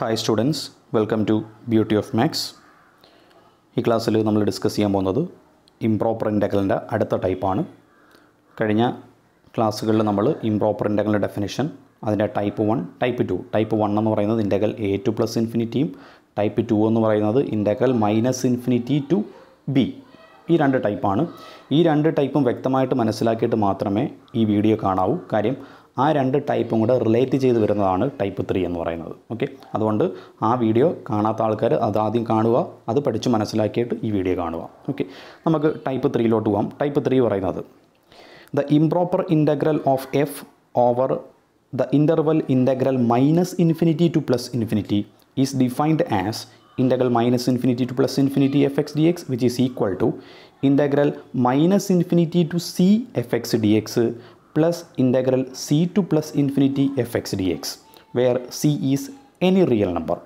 hi students welcome to beauty of maths ഈ ക്ലാസ്സിൽ നമ്മൾ ഡിസ്കസ് ചെയ്യാൻ പോകുന്നത് ഇംപ്രോപ്പർ ഇൻഡകലിൻ്റെ അടുത്ത ടൈപ്പാണ് കഴിഞ്ഞ ക്ലാസ്സുകളിൽ നമ്മൾ ഇംപ്രോപ്പർ ഇൻഡകലിൻ്റെ ഡെഫിനേഷൻ അതിൻ്റെ type one type two type one എന്ന് പറയുന്നത് ഇൻഡകൽ എ ടു പ്ലസ് ഇൻഫിനിറ്റിയും ടൈപ്പ് ടു എന്ന് പറയുന്നത് integral minus infinity to b ഈ രണ്ട് ടൈപ്പാണ് ഈ രണ്ട് ടൈപ്പും വ്യക്തമായിട്ട് മനസ്സിലാക്കിയിട്ട് മാത്രമേ ഈ വീഡിയോ കാണാവൂ കാര്യം ആ രണ്ട് ടൈപ്പും കൂടെ റിലേറ്റ് ചെയ്ത് വരുന്നതാണ് ടൈപ്പ് ത്രീ എന്ന് പറയുന്നത് ഓക്കെ അതുകൊണ്ട് ആ വീഡിയോ കാണാത്ത ആൾക്കാർ അത് ആദ്യം കാണുക അത് പഠിച്ച് മനസ്സിലാക്കിയിട്ട് ഈ വീഡിയോ കാണുക ഓക്കെ നമുക്ക് ടൈപ്പ് ത്രീയിലോട്ട് പോകാം ടൈപ്പ് ത്രീ പറയുന്നത് the improper integral of f over the interval integral minus infinity to plus infinity is defined as integral minus infinity to plus infinity f x d x which is equal to integral minus infinity to c f x d x plus integral c to plus infinity fx dx where c is any real number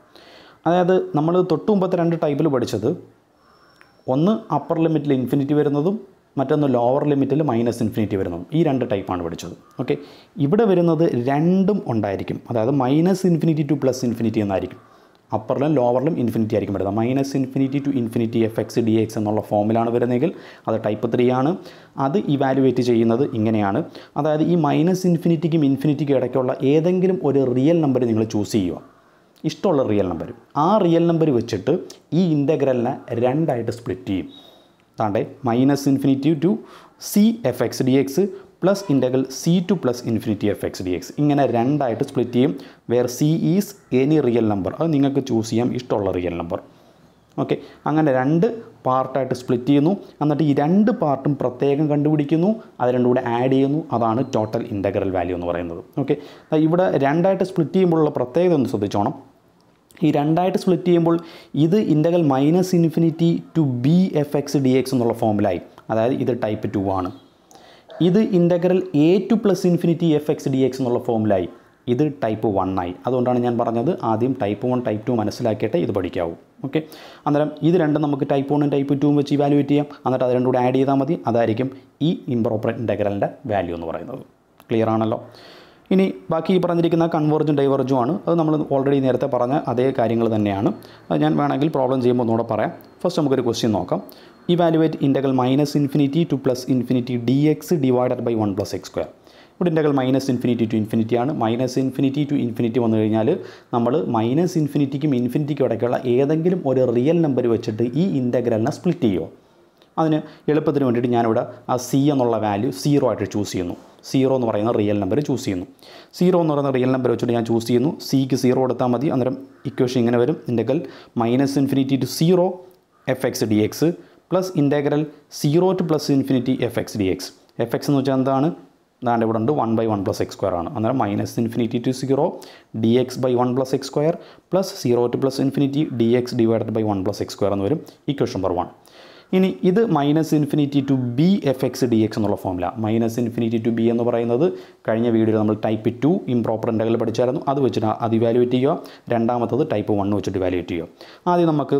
അതായത് നമ്മൾ തൊട്ട് മുമ്പത്തെ രണ്ട് ടൈപ്പിൽ പഠിച്ചത് ഒന്ന് upper ലിമിറ്റിൽ infinity വരുന്നതും മറ്റൊന്ന് ലോവർ ലിമിറ്റിൽ മൈനസ് ഇൻഫിനിറ്റി വരുന്നതും ഈ രണ്ട് ടൈപ്പാണ് പഠിച്ചത് ഓക്കെ ഇവിടെ വരുന്നത് രണ്ടും ഉണ്ടായിരിക്കും അതായത് minus infinity to plus infinity എന്നായിരിക്കും അപ്പറിലും ലോവറിലും ഇൻഫിനിറ്റി ആയിരിക്കും വരുന്നത് minus infinity to infinity f x d x എന്നുള്ള ഫോമിലാണ് വരുന്നതെങ്കിൽ അത് ടൈപ്പ് ത്രീ ആണ് അത് ഇവാലുവേറ്റ് ചെയ്യുന്നത് ഇങ്ങനെയാണ് അതായത് ഈ മൈനസ് ഇൻഫിനിറ്റിക്കും ഇൻഫിനിറ്റിക്കും ഇടയ്ക്കുള്ള ഏതെങ്കിലും ഒരു റിയൽ നമ്പർ നിങ്ങൾ ചൂസ് ചെയ്യുക ഇഷ്ടമുള്ള റിയൽ നമ്പർ ആ റിയൽ നമ്പർ വെച്ചിട്ട് ഈ ഇൻ്റഗ്രലിനെ രണ്ടായിട്ട് സ്പ്ലിറ്റ് ചെയ്യും താണ്ടേ minus infinity to c f x d x plus integral c to plus infinity f x d x ഇങ്ങനെ രണ്ടായിട്ട് സ്പ്ലിറ്റ് ചെയ്യും where c is any real number അത് നിങ്ങൾക്ക് ചൂസ് ചെയ്യാം ഇഷ്ടമുള്ള റിയൽ നമ്പർ ഓക്കെ അങ്ങനെ രണ്ട് പാർട്ടായിട്ട് സ്പ്ലിറ്റ് ചെയ്യുന്നു എന്നിട്ട് ഈ രണ്ട് പാർട്ടും പ്രത്യേകം കണ്ടുപിടിക്കുന്നു അത് രണ്ടും കൂടെ ആഡ് ചെയ്യുന്നു അതാണ് ടോട്ടൽ ഇൻ്റഗ്രൽ വാല്യൂ എന്ന് പറയുന്നത് ഓക്കെ ഇവിടെ രണ്ടായിട്ട് സ്പ്ലിറ്റ് ചെയ്യുമ്പോഴുള്ള പ്രത്യേകത ഒന്ന് ശ്രദ്ധിച്ചോണം ഈ രണ്ടായിട്ട് സ്പ്ലിറ്റ് ചെയ്യുമ്പോൾ ഇത് integral minus infinity to b f x d x എന്നുള്ള ഫോമിലായി അതായത് ഇത് ടൈപ്പ് ടു ആണ് ഇത് integral a to plus infinity f x d x എന്നുള്ള ഫോമിലായി ഇത് ടൈപ്പ് വൺ ആയി അതുകൊണ്ടാണ് ഞാൻ പറഞ്ഞത് ആദ്യം ടൈപ്പ് വൺ ടൈപ്പ് ടു മനസ്സിലാക്കിയിട്ടേ ഇത് പഠിക്കാവൂ ഓക്കെ അന്നേരം ഇത് രണ്ടും നമുക്ക് ടൈപ്പ് വണ്ണും ടൈപ്പ് ടൂവും വെച്ച് ഇവാലുവേറ്റ് ചെയ്യാം എന്നിട്ട് അത് രണ്ടും കൂടി ആഡ് ചെയ്താൽ മതി അതായിരിക്കും ഈ ഇംപ്രോപ്പർ ഇൻ്റഗ്രലിൻ്റെ വാല്യൂ എന്ന് പറയുന്നത് ക്ലിയർ ആണല്ലോ ഇനി ബാക്കി ഈ പറഞ്ഞിരിക്കുന്ന കൺവേർജും ഡൈവേർജും ആണ് അത് നമ്മൾ ഓൾറെഡി നേരത്തെ പറഞ്ഞ അതേ കാര്യങ്ങൾ തന്നെയാണ് അത് ഞാൻ വേണമെങ്കിൽ പ്രോബ്ലം ചെയ്യുമ്പോൾ ഒന്നുകൂടെ പറയാം ഫസ്റ്റ് നമുക്കൊരു ക്വസ്റ്റ്യൻ നോക്കാം evaluate integral minus infinity to plus infinity d x divided by one plus x square ഇവിടെ integral minus infinity to infinity ആണ് മൈനസ് ഇൻഫിനിറ്റി ടു ഇൻഫിനിറ്റി വന്നു കഴിഞ്ഞാൽ നമ്മൾ മൈനസ് ഇൻഫിനിറ്റിക്കും ഇൻഫിനിറ്റിക്കും ഇടയ്ക്കുള്ള ഏതെങ്കിലും ഒരു റിയൽ നമ്പർ വെച്ചിട്ട് ഈ ഇൻ്റഗ്രലിനെ സ്പ്ലിറ്റ് ചെയ്യുമോ അതിന് എളുപ്പത്തിന് വേണ്ടിയിട്ട് ഞാനിവിടെ ആ സി എന്നുള്ള വാല്യൂ സീറോ ആയിട്ട് ചൂസ് ചെയ്യുന്നു സീറോ എന്ന് പറയുന്ന റിയൽ നമ്പർ ചൂസ് ചെയ്യുന്നു സീറോ എന്ന് പറയുന്ന റിയൽ നമ്പർ വെച്ചിട്ട് ഞാൻ ചൂസ് ചെയ്യുന്നു സിക്ക് സീറോ കൊടുത്താൽ മതി അന്നേരം ഇക്വേഷൻ ഇങ്ങനെ വരും integral minus infinity to zero f x d x plus integral zero to plus infinity f x d x f x എന്ന് വെച്ചാൽ എന്താണ് അതാണ്ട് ഇവിടെ ഉണ്ട് one by one plus x square ആണ് അന്നേരം minus infinity to zero d x by one plus x square plus zero to plus infinity d x divided by one plus x square എന്ന് വരും ഇക്വേഷൻ നമ്പർ വൺ ഇനി ഇത് minus infinity to b f x d x എന്നുള്ള ഫോമില minus infinity to b എന്ന് പറയുന്നത് കഴിഞ്ഞ വീഡിയോയിൽ നമ്മൾ ടൈപ്പ് ടു ഇംപ്രോപ്പർ ഇൻ്റഗ്രൽ പഠിച്ചായിരുന്നു അത് വെച്ചിട്ട് അത് ഇവാലുവേറ്റ് ചെയ്യുക രണ്ടാമത്തത് ടൈപ്പ് വൺ വെച്ചിട്ട് ഇവാലുവേറ്റ് ചെയ്യുക ആദ്യം നമുക്ക്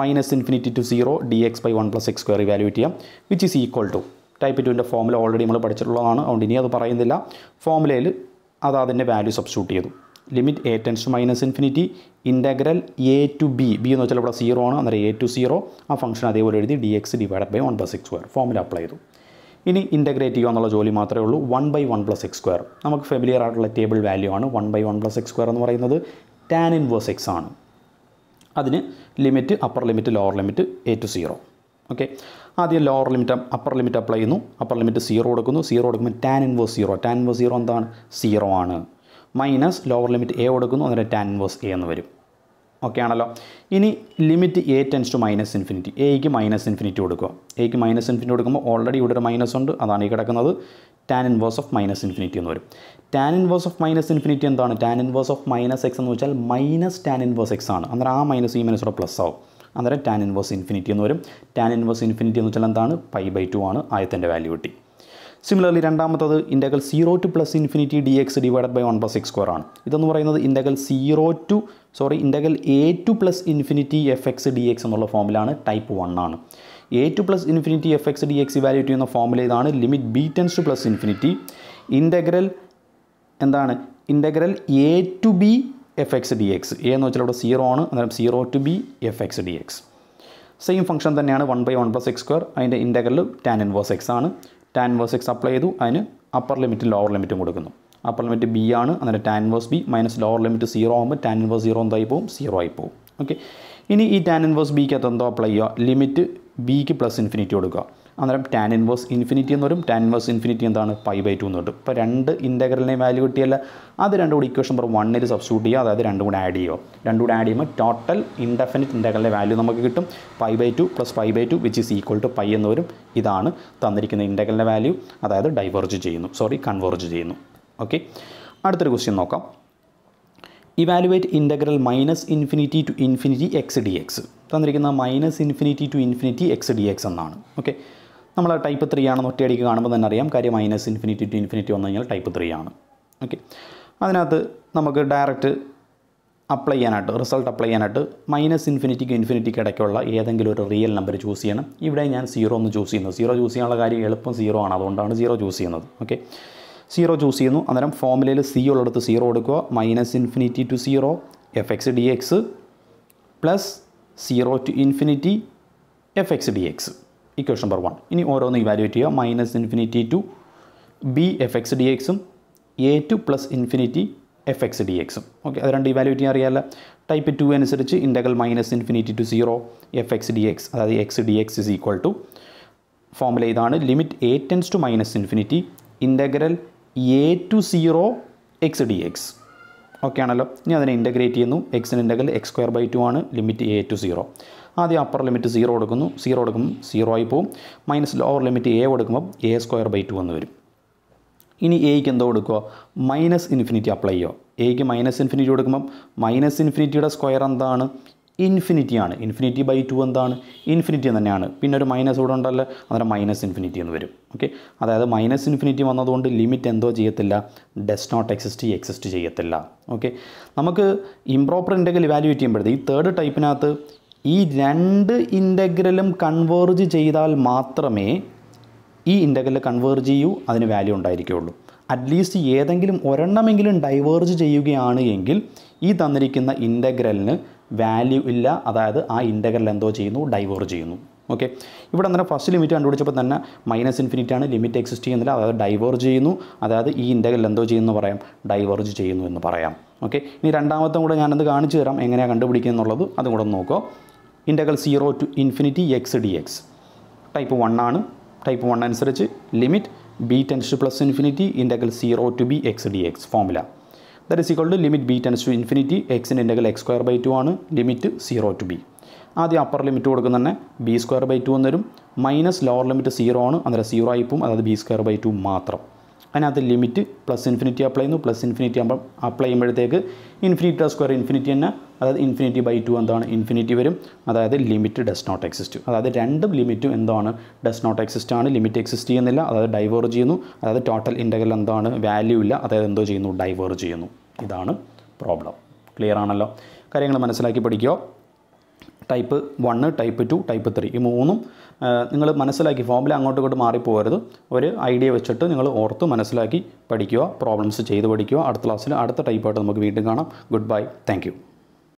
minus infinity to zero d x by one plus x square evaluate ചെയ്യാം which is equal to type ടുവിൻ്റെ ഫോമുല ഓൾറെഡി നമ്മൾ പഠിച്ചിട്ടുള്ളതാണ് അതുകൊണ്ട് ഇനി അത് പറയുന്നില്ല ഫോമുലയിൽ അത് അതിൻ്റെ വാല്യൂ സബ്സ്റ്റിറ്റ്യൂട്ട് ചെയ്തു limit a tends to minus infinity integral a to b b എന്ന് വെച്ചാൽ ഇവിടെ സീറോ ആണ് അന്നേരം എ ടു സീറോ ആ ഫംഗ്ഷൻ അതേപോലെ എഴുതി d x divide by one plus x square formula apply ചെയ്തു ഇനി ഇൻ്റഗ്രേറ്റ് ചെയ്യുക എന്നുള്ള ജോലി മാത്രമേ ഉള്ളൂ one by one plus x square നമുക്ക് ഫെമിലിയർ ആയിട്ടുള്ള ടേബിൾ വാല്യൂ ആണ് one by one plus x square എന്ന് പറയുന്നത് ടാൻ ഇൻവേഴ്സ് എക്സ് ആണ് അതിന് limit upper limit lower limit a to zero okay ആദ്യം lower limit upper limit apply ചെയ്യുന്നു upper limit zero കൊടുക്കുന്നു സീറോ കൊടുക്കുമ്പോൾ tan inverse zero tan inverse zero എന്താണ് zero ആണ് മൈനസ് ലോവർ ലിമിറ്റ് എ കൊടുക്കുന്നു അന്നേരം ടാൻ ഇൻവേഴ്സ് എ എന്ന് വരും ഓക്കെ ആണല്ലോ ഇനി limit a tends to minus infinity എയ്ക്ക് മൈനസ് ഇൻഫിനിറ്റി കൊടുക്കുക എയ്ക്ക് മൈനസ് ഇൻഫിനിറ്റി കൊടുക്കുമ്പോൾ ഓൾറെഡി ഇവിടെ ഒരു മൈനസ് ഉണ്ട് അതാണ് ഈ കിടക്കുന്നത് tan inverse of minus infinity എന്ന് വരും tan inverse of minus infinity എന്താണ് tan inverse of minus x എന്ന് വെച്ചാൽ മൈനസ് ടാൻ ഇൻവേഴ്സ് എക്സ് ആണ് അന്നേരം ആ മൈനസ് ഈ മൈനസ് കൂടെ പ്ലസ് ആവും അന്നേരം ടാൻ ഇൻവേഴ്സ് ഇൻഫിനിറ്റി എന്ന് വരും ടാൻ ഇൻവേഴ്സ് ഇൻഫിനിറ്റി എന്ന് വെച്ചാൽ എന്താണ് പൈ ബൈ ടു ആണ് ആയത്തിൻ്റെ വാല്യൂ കിട്ടി സിമിലർലി രണ്ടാമത്തത് integral zero to plus infinity d x divided by one plus x square ആണ് ഇതെന്ന് പറയുന്നത് integral zero to sorry integral a to plus infinity f x d x എന്നുള്ള ഫോമിലാണ് type one ആണ് a to plus infinity f x d x evaluate ചെയ്യുന്ന formula ഇതാണ് limit b tends to plus infinity integral എന്താണ് integral a to b f x d x a എന്ന് വെച്ചാൽ അവിടെ zero ആണ് അന്നേരം zero to b f x d x same function തന്നെയാണ് one by one plus x square അതിൻ്റെ integral tan inverse x ആണ് tan inverse x apply ചെയ്തു അതിന് അപ്പർ ലിമിറ്റും ലോവർ ലിമിറ്റും കൊടുക്കുന്നു അപ്പർ ലിമിറ്റ് ബി ആണ് അന്നേരം tan inverse b minus lower limit zero ആകുമ്പോൾ ടാൻ ഇൻവേഴ്സ് സീറോ എന്തായി പോകും സീറോ ആയി പോകും ഓക്കെ ഇനി ഈ ടാൻ ഇൻവേഴ്സ് ബിക്കകത്ത് എന്തോ അപ്ലൈ ചെയ്യുക ലിമിറ്റ് ബിക്ക് പ്ലസ് ഇൻഫിനിറ്റി കൊടുക്കുക അന്നേരം ടാൻ ഇൻവേഴ്സ് ഇൻഫിനിറ്റി എന്ന് വരും ടാൻ ഇൻവേഴ്സ് ഇൻഫിനിറ്റി എന്താണ് പൈ ബൈ ടു എന്ന് കിട്ടും ഇപ്പോൾ രണ്ട് ഇൻറ്റഗ്രലിനെ വാല്യൂ കിട്ടിയല്ല അത് രണ്ടും കൂടി ഇക്വേഷൻ നമ്പർ വണ്ണിൽ സബ്സ്റ്റിറ്റ്യൂട്ട് ചെയ്യുക അതായത് രണ്ടും കൂടി ആഡ് ചെയ്യുക രണ്ടും കൂടി ആഡ് ചെയ്യുമ്പോൾ ടോട്ടൽ ഇൻഡെഫിനിറ്റ് ഇൻ്റഗ്രലിൻ്റെ വാല്യൂ നമുക്ക് കിട്ടും pi by two plus pi by two which is equal to pi എന്ന് വരും ഇതാണ് തന്നിരിക്കുന്ന ഇൻ്റഗ്രലിൻ്റെ വാല്യൂ അതായത് ഡൈവേർജ് ചെയ്യുന്നു സോറി കൺവേർജ് ചെയ്യുന്നു ഓക്കെ അടുത്തൊരു ക്വസ്റ്റ്യൻ നോക്കാം evaluate integral minus infinity to infinity x d x തന്നിരിക്കുന്ന minus infinity to infinity x d x എന്നാണ് ഓക്കെ നമ്മൾ ടൈപ്പ് ത്രീ ആണെന്ന് ഒറ്റയടിക്ക് കാണുമ്പോൾ തന്നെ അറിയാം കാര്യം മൈനസ് ഇൻഫിനിറ്റി ടു ഇൻഫിനിറ്റി വന്നു കഴിഞ്ഞാൽ ടൈപ്പ് ത്രീ ആണ് ഓക്കെ അതിനകത്ത് നമുക്ക് ഡയറക്റ്റ് അപ്ലൈ ചെയ്യാനായിട്ട് റിസൾട്ട് അപ്ലൈ ചെയ്യാനായിട്ട് മൈനസ് ഇൻഫിനിറ്റിക്ക് ഇൻഫിനിറ്റിക്ക് ഇടയ്ക്കുള്ള ഏതെങ്കിലും ഒരു റിയൽ നമ്പർ ചൂസ് ചെയ്യണം ഇവിടെ ഞാൻ സീറോ ഒന്ന് ചൂസ് ചെയ്യുന്നത് സീറോ ചൂസ് ചെയ്യാനുള്ള കാര്യം എളുപ്പം സീറോ ആണ് അതുകൊണ്ടാണ് സീറോ ചൂസ് ചെയ്യുന്നത് ഓക്കെ സീറോ ചൂസ് ചെയ്യുന്നു അന്നേരം ഫോമുലയിൽ സി ഉള്ളിടത്ത് സീറോ കൊടുക്കുക minus infinity to zero f x d x plus zero to infinity f x d x equation number one ഇനി ഓരോന്ന് ഇവാലുവേറ്റ് ചെയ്യുക minus infinity to b f x d എക്സും a to plus infinity f x d എക്സും okay അത് രണ്ട് evaluate ചെയ്യാൻ അറിയാമല്ലോ type two അനുസരിച്ച് integral minus infinity to zero f x d x അതായത് x d x is equal to formula ഇതാണ് limit a tends to minus infinity integral a to zero x d x okay ആണല്ലോ ഇനി അതിനെ integrate ചെയ്യുന്നു എക്സിന് integral x square by two ആണ് limit a to zero ആദ്യം upper limit zero കൊടുക്കുന്നു zero കൊടുക്കുമ്പോൾ സീറോ ആയി പോവും മൈനസ് ലോവർ ലിമിറ്റ് എ കൊടുക്കുമ്പോൾ എ സ്ക്വയർ ബൈ ടു എന്ന് വരും ഇനി എയ്ക്ക് എന്തോ കൊടുക്കുക മൈനസ് ഇൻഫിനിറ്റി അപ്ലൈ ചെയ്യുക എയ്ക്ക് മൈനസ് ഇൻഫിനിറ്റി കൊടുക്കുമ്പോൾ മൈനസ് ഇൻഫിനിറ്റിയുടെ സ്ക്വയർ എന്താണ് ഇൻഫിനിറ്റിയാണ് ഇൻഫിനിറ്റി ബൈ ടു എന്താണ് ഇൻഫിനിറ്റി തന്നെയാണ് പിന്നെ ഒരു മൈനസ് കൂടെ ഉണ്ടല്ലോ അന്നേരം മൈനസ് ഇൻഫിനിറ്റി എന്ന് വരും ഓക്കെ അതായത് മൈനസ് ഇൻഫിനിറ്റി വന്നതുകൊണ്ട് ലിമിറ്റ് എന്തോ ചെയ്യത്തില്ല ഡസ് നോട്ട് എക്സിസ്റ്റ് എക്സിസ്റ്റ് ചെയ്യത്തില്ല ഓക്കെ നമുക്ക് ഇംപ്രോപ്പർ ഇൻ്റഗ്രൽ ഇവാലുവേറ്റ് ചെയ്യുമ്പോഴത്തേ ഈ തേർഡ് ടൈപ്പിനകത്ത് ഈ രണ്ട് ഇൻ്റഗ്രലും കൺവേർജ് ചെയ്താൽ മാത്രമേ ഈ ഇൻ്റഗ്രൽ കൺവേർജ് ചെയ്യൂ അതിന് വാല്യൂ ഉണ്ടായിരിക്കുകയുള്ളൂ അറ്റ്ലീസ്റ്റ് ഏതെങ്കിലും ഒരെണ്ണമെങ്കിലും ഡൈവേർജ് ചെയ്യുകയാണ് എങ്കിൽ ഈ തന്നിരിക്കുന്ന ഇൻ്റഗ്രലിന് വാല്യൂ ഇല്ല അതായത് ആ ഇൻ്റഗ്രൽ എന്തോ ചെയ്യുന്നു ഡൈവേർജ് ചെയ്യുന്നു ഓക്കെ ഇവിടെ അന്നേരം ഫസ്റ്റ് ലിമിറ്റ് കണ്ടുപിടിച്ചപ്പോൾ തന്നെ മൈനസ് ഇൻഫിനിറ്റി ആണ് ലിമിറ്റ് എക്സിസ്റ്റ് ചെയ്യുന്നില്ല അതായത് ഡൈവേർജ് ചെയ്യുന്നു അതായത് ഈ ഇൻ്റഗ്രൽ എന്തോ ചെയ്യുന്നു പറയാം ഡൈവേർജ് ചെയ്യുന്നു എന്ന് പറയാം ഓക്കെ ഇനി രണ്ടാമത്തെ കൂടെ ഞാനത് കാണിച്ചു തരാം എങ്ങനെയാണ് കണ്ടുപിടിക്കുക എന്നുള്ളത് അതും കൂടെ നോക്കുക integral zero to infinity x d x type one ആണ് ടൈപ്പ് വൺ അനുസരിച്ച് limit b tends to plus infinity integral zero to b x d x formula that is equal to limit b tends to infinity എക്സിന് integral x square by two ആണ് limit zero to b ആദ്യം upper limit കൊടുക്കുന്ന തന്നെ b square by two എന്ന് minus lower limit zero ആണ് അന്നേരം zero ആയിപ്പോവും അതായത് B square by two മാത്രം അതിനകത്ത് ലിമിറ്റ് പ്ലസ് ഇൻഫിനിറ്റി അപ്ലൈ ചെയ്യുന്നു പ്ലസ് ഇൻഫിനിറ്റി ആകുമ്പോൾ അപ്ലൈ ചെയ്യുമ്പോഴത്തേക്ക് ഇൻഫിനിറ്റി സ്ക്വയർ ഇൻഫിനിറ്റി തന്നെ അതായത് ഇൻഫിനിറ്റി ബൈ ടു എന്താണ് ഇൻഫിനിറ്റി വരും അതായത് ലിമിറ്റ് ഡസ് നോട്ട് എക്സിസ്റ്റ് അതായത് രണ്ടും ലിമിറ്റും എന്താണ് ഡസ് നോട്ട് എക്സിസ്റ്റ് ആണ് ലിമിറ്റ് എക്സിസ്റ്റ് ചെയ്യുന്നില്ല അതായത് ഡൈവേർജ് ചെയ്യുന്നു അതായത് ടോട്ടൽ ഇൻ്റഗ്രൽ എന്താണ് വാല്യൂ ഇല്ല അതായത് എന്തോ ചെയ്യുന്നു ഡൈവേർജ് ചെയ്യുന്നു ഇതാണ് പ്രോബ്ലം ക്ലിയർ ആണല്ലോ കാര്യങ്ങൾ മനസ്സിലാക്കി പഠിക്കുക type one type two type three ഈ മൂന്നും നിങ്ങൾ മനസ്സിലാക്കി ഫോമിൽ അങ്ങോട്ടും ഇങ്ങോട്ട് മാറിപ്പോകരുത് ഒരു ഐഡിയ വെച്ചിട്ട് നിങ്ങൾ ഓർത്ത് മനസ്സിലാക്കി പഠിക്കുക പ്രോബ്ലംസ് ചെയ്ത് പഠിക്കുക അടുത്ത ക്ലാസ്സിൽ അടുത്ത ടൈപ്പായിട്ട് നമുക്ക് വീണ്ടും കാണാം ഗുഡ് ബൈ താങ്ക്